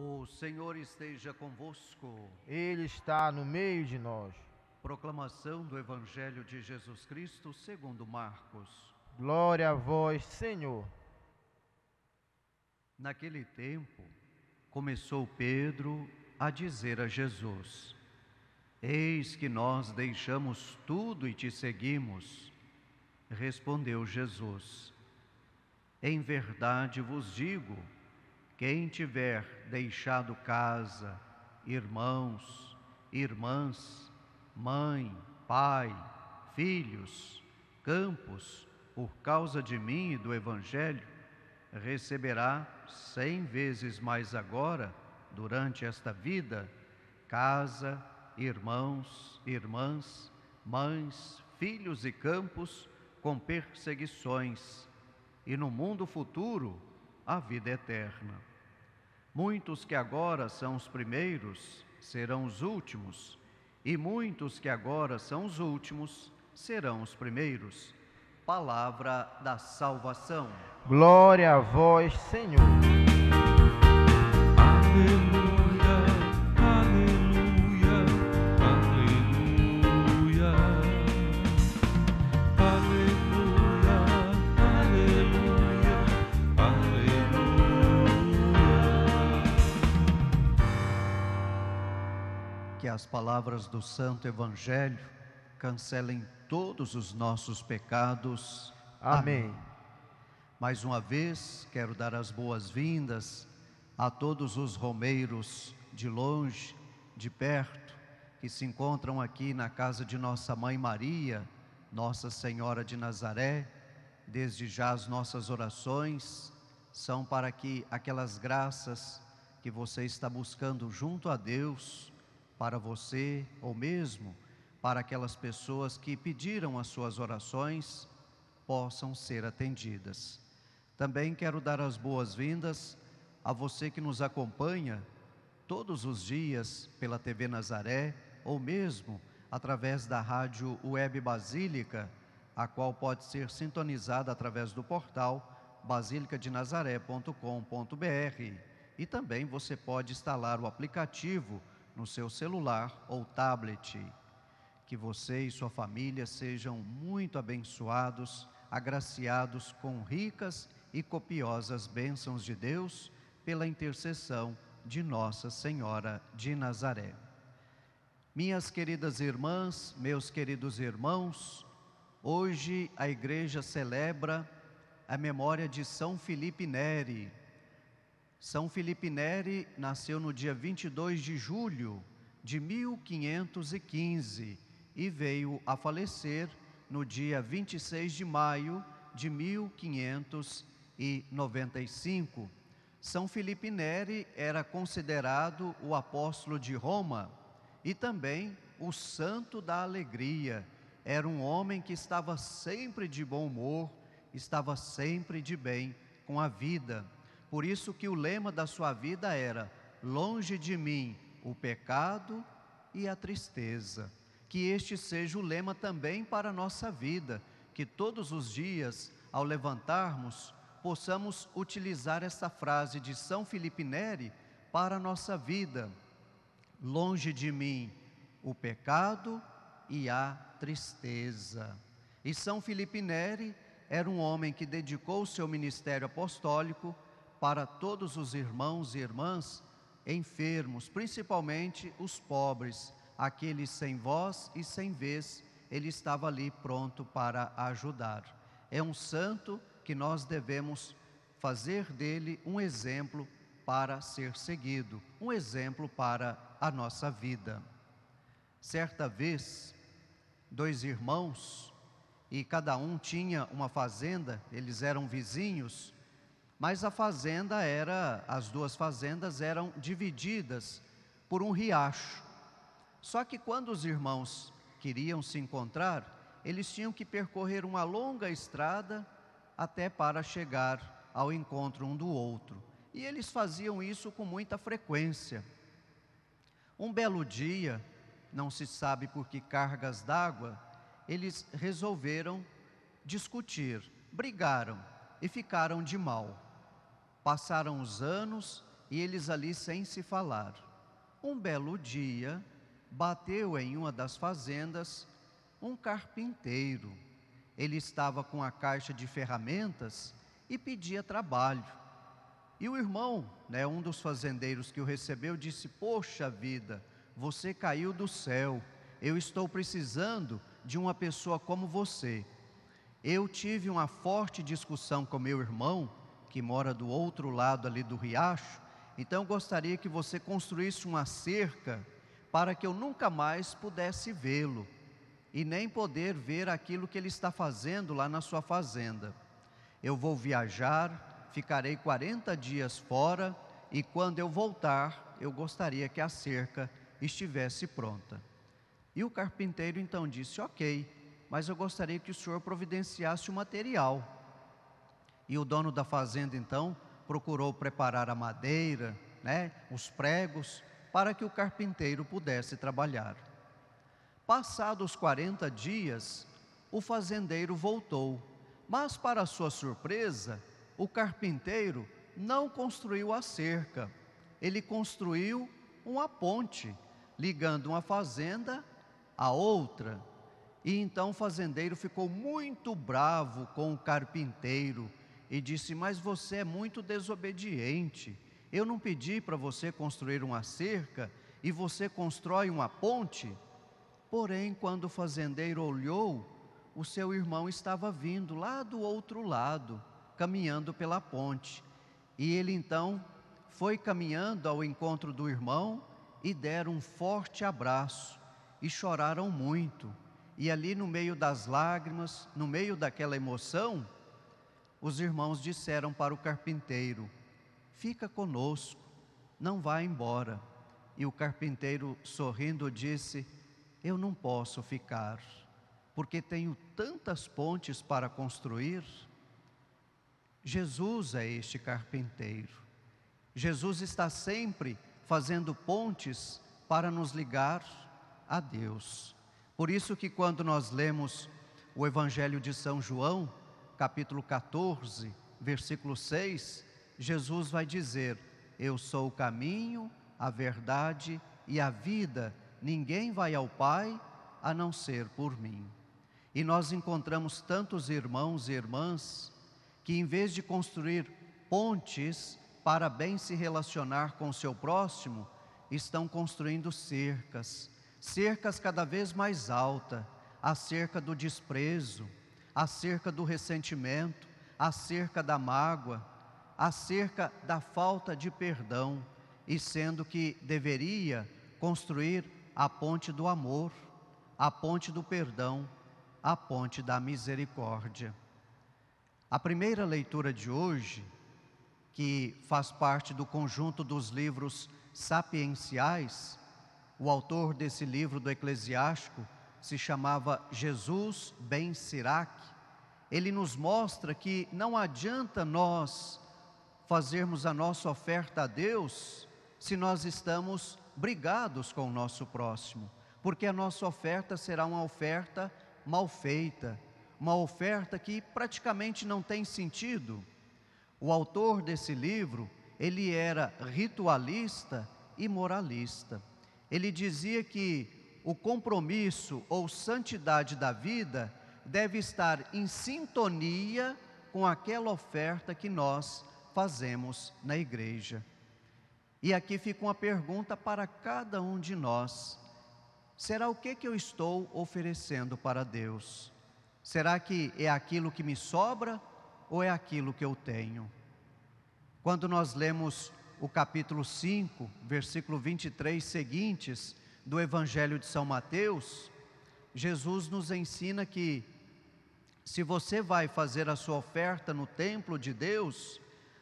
O Senhor esteja convosco. Ele está no meio de nós. Proclamação do Evangelho de Jesus Cristo segundo Marcos. Glória a vós, Senhor. Naquele tempo, começou Pedro a dizer a Jesus: Eis que nós deixamos tudo e te seguimos. Respondeu Jesus: Em verdade vos digo, quem tiver deixado casa, irmãos, irmãs, mãe, pai, filhos, campos, por causa de mim e do Evangelho, receberá cem vezes mais agora, durante esta vida, casa, irmãos, irmãs, mães, filhos e campos, com perseguições, e no mundo futuro, a vida eterna. Muitos que agora são os primeiros serão os últimos, e muitos que agora são os últimos serão os primeiros. Palavra da salvação. Glória a vós, Senhor. as palavras do Santo Evangelho cancelem todos os nossos pecados. Amém. Amém. Mais uma vez, quero dar as boas-vindas a todos os romeiros de longe, de perto, que se encontram aqui na casa de nossa mãe Maria, Nossa Senhora de Nazaré. Desde já as nossas orações são para que aquelas graças que você está buscando junto a Deus, para você ou mesmo para aquelas pessoas que pediram as suas orações possam ser atendidas. Também quero dar as boas-vindas a você que nos acompanha todos os dias pela TV Nazaré ou mesmo através da rádio Web Basílica, a qual pode ser sintonizada através do portal basilicadenazaré.com.br e também você pode instalar o aplicativo no seu celular ou tablet. Que você e sua família sejam muito abençoados, agraciados com ricas e copiosas bênçãos de Deus pela intercessão de Nossa Senhora de Nazaré. Minhas queridas irmãs, meus queridos irmãos, hoje a igreja celebra a memória de São Felipe Neri, são Felipe Neri nasceu no dia 22 de julho de 1515 e veio a falecer no dia 26 de maio de 1595. São Felipe Neri era considerado o apóstolo de Roma e também o santo da alegria. Era um homem que estava sempre de bom humor, estava sempre de bem com a vida. Por isso que o lema da sua vida era: longe de mim o pecado e a tristeza. Que este seja o lema também para a nossa vida, que todos os dias, ao levantarmos, possamos utilizar essa frase de São Filipe Neri para a nossa vida: longe de mim o pecado e a tristeza. E São Filipe Neri era um homem que dedicou seu ministério apostólico para todos os irmãos e irmãs enfermos, principalmente os pobres, aqueles sem voz e sem vez, ele estava ali pronto para ajudar. É um santo que nós devemos fazer dele um exemplo para ser seguido, um exemplo para a nossa vida. Certa vez, dois irmãos, e cada um tinha uma fazenda, eles eram vizinhos, mas a fazenda era, as duas fazendas eram divididas por um riacho. Só que quando os irmãos queriam se encontrar, eles tinham que percorrer uma longa estrada até para chegar ao encontro um do outro. E eles faziam isso com muita frequência. Um belo dia, não se sabe por que cargas d'água, eles resolveram discutir, brigaram e ficaram de mal. Passaram os anos e eles ali sem se falar. Um belo dia, bateu em uma das fazendas um carpinteiro. Ele estava com a caixa de ferramentas e pedia trabalho. E o irmão, né, um dos fazendeiros que o recebeu, disse: Poxa vida, você caiu do céu. Eu estou precisando de uma pessoa como você. Eu tive uma forte discussão com meu irmão que mora do outro lado ali do riacho, então gostaria que você construísse uma cerca para que eu nunca mais pudesse vê-lo e nem poder ver aquilo que ele está fazendo lá na sua fazenda. Eu vou viajar, ficarei 40 dias fora e quando eu voltar, eu gostaria que a cerca estivesse pronta. E o carpinteiro então disse: Ok, mas eu gostaria que o senhor providenciasse o material. E o dono da fazenda então procurou preparar a madeira, né, os pregos, para que o carpinteiro pudesse trabalhar. Passados 40 dias, o fazendeiro voltou, mas para sua surpresa, o carpinteiro não construiu a cerca. Ele construiu uma ponte ligando uma fazenda à outra. E então o fazendeiro ficou muito bravo com o carpinteiro e disse: Mas você é muito desobediente. Eu não pedi para você construir uma cerca e você constrói uma ponte? Porém, quando o fazendeiro olhou, o seu irmão estava vindo lá do outro lado, caminhando pela ponte. E ele então foi caminhando ao encontro do irmão e deram um forte abraço e choraram muito. E ali no meio das lágrimas, no meio daquela emoção, os irmãos disseram para o carpinteiro: Fica conosco, não vá embora. E o carpinteiro, sorrindo, disse: Eu não posso ficar, porque tenho tantas pontes para construir. Jesus é este carpinteiro. Jesus está sempre fazendo pontes para nos ligar a Deus. Por isso que quando nós lemos o Evangelho de São João, capítulo 14, versículo 6, Jesus vai dizer: Eu sou o caminho, a verdade e a vida, ninguém vai ao Pai a não ser por mim. E nós encontramos tantos irmãos e irmãs que, em vez de construir pontes para bem se relacionar com o seu próximo, estão construindo cercas, cercas cada vez mais altas, a cerca do desprezo, acerca do ressentimento, acerca da mágoa, acerca da falta de perdão, e sendo que deveria construir a ponte do amor, a ponte do perdão, a ponte da misericórdia. A primeira leitura de hoje, que faz parte do conjunto dos livros sapienciais, o autor desse livro do Eclesiástico se chamava Jesus Ben Sirac, ele nos mostra que não adianta nós fazermos a nossa oferta a Deus se nós estamos brigados com o nosso próximo, porque a nossa oferta será uma oferta mal feita, uma oferta que praticamente não tem sentido. O autor desse livro, ele era ritualista e moralista. Ele dizia que o compromisso ou santidade da vida deve estar em sintonia com aquela oferta que nós fazemos na igreja. E aqui fica uma pergunta para cada um de nós: será o que, que eu estou oferecendo para Deus? Será que é aquilo que me sobra ou é aquilo que eu tenho? Quando nós lemos o capítulo 5, versículo 23 seguintes, do Evangelho de São Mateus, Jesus nos ensina que, se você vai fazer a sua oferta no templo de Deus,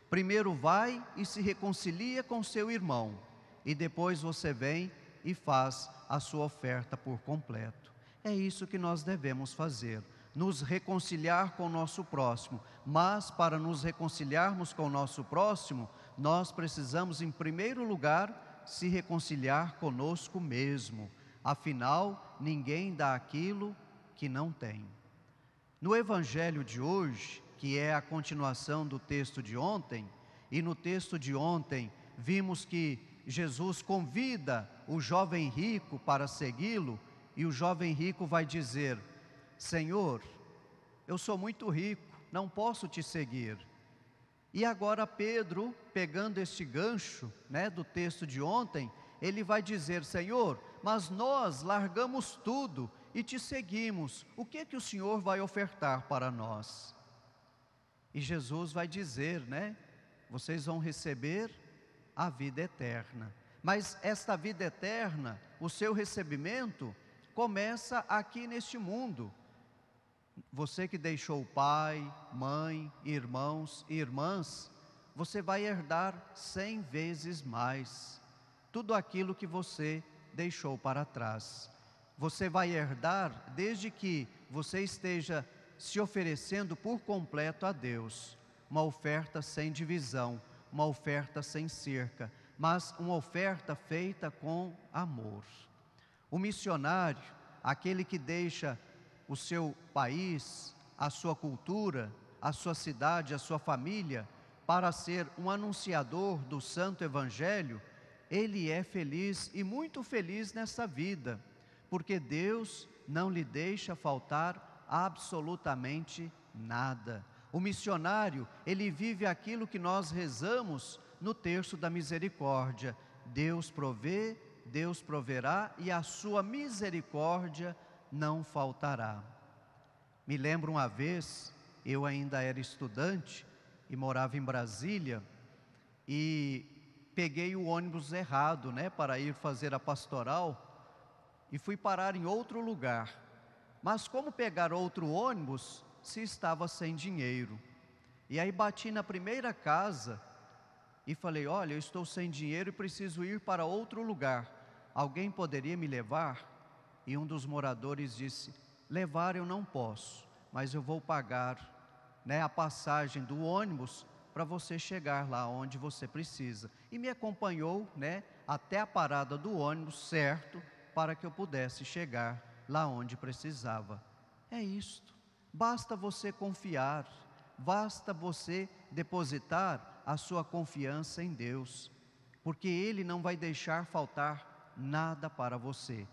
primeiro vai e se reconcilia com seu irmão, e depois você vem e faz a sua oferta por completo. É isso que nós devemos fazer, nos reconciliar com o nosso próximo. Mas para nos reconciliarmos com o nosso próximo, nós precisamos, em primeiro lugar, se reconciliar conosco mesmo. Afinal, ninguém dá aquilo que não tem. No evangelho de hoje, que é a continuação do texto de ontem, e no texto de ontem vimos que Jesus convida o jovem rico para segui-lo, e o jovem rico vai dizer: Senhor, eu sou muito rico, não posso te seguir. E agora Pedro, pegando este gancho, né, do texto de ontem, ele vai dizer: "Senhor, mas nós largamos tudo e te seguimos. O que é que o Senhor vai ofertar para nós?" E Jesus vai dizer, né? Vocês vão receber a vida eterna. Mas esta vida eterna, o seu recebimento começa aqui neste mundo. Você que deixou pai, mãe, irmãos e irmãs, você vai herdar cem vezes mais tudo aquilo que você deixou para trás. Você vai herdar desde que você esteja se oferecendo por completo a Deus, uma oferta sem divisão, uma oferta sem cerca, mas uma oferta feita com amor. O missionário, aquele que deixa o seu país, a sua cultura, a sua cidade, a sua família, para ser um anunciador do Santo Evangelho, ele é feliz e muito feliz nesta vida, porque Deus não lhe deixa faltar absolutamente nada. O missionário, ele vive aquilo que nós rezamos no terço da misericórdia: Deus provê, Deus proverá e a sua misericórdia não faltará. Me lembro uma vez, eu ainda era estudante e morava em Brasília, e peguei o ônibus errado, né, para ir fazer a pastoral e fui parar em outro lugar. Mas como pegar outro ônibus se estava sem dinheiro? E aí bati na primeira casa e falei: "Olha, eu estou sem dinheiro e preciso ir para outro lugar. Alguém poderia me levar?" E um dos moradores disse: Levar eu não posso, mas eu vou pagar né, a passagem do ônibus para você chegar lá onde você precisa. E me acompanhou né, até a parada do ônibus, certo, para que eu pudesse chegar lá onde precisava. É isto. Basta você confiar, basta você depositar a sua confiança em Deus, porque Ele não vai deixar faltar nada para você.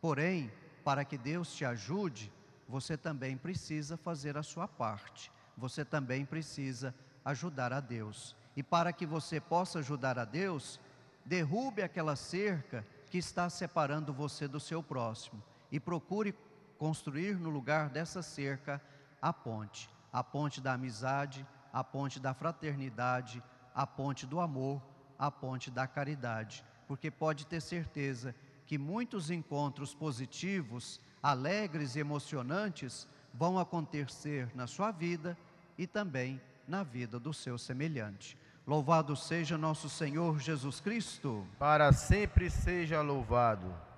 Porém, para que Deus te ajude, você também precisa fazer a sua parte, você também precisa ajudar a Deus. E para que você possa ajudar a Deus, derrube aquela cerca que está separando você do seu próximo e procure construir no lugar dessa cerca a ponte a ponte da amizade, a ponte da fraternidade, a ponte do amor, a ponte da caridade. Porque pode ter certeza que muitos encontros positivos, alegres e emocionantes vão acontecer na sua vida e também na vida do seu semelhante. Louvado seja nosso Senhor Jesus Cristo. Para sempre seja louvado.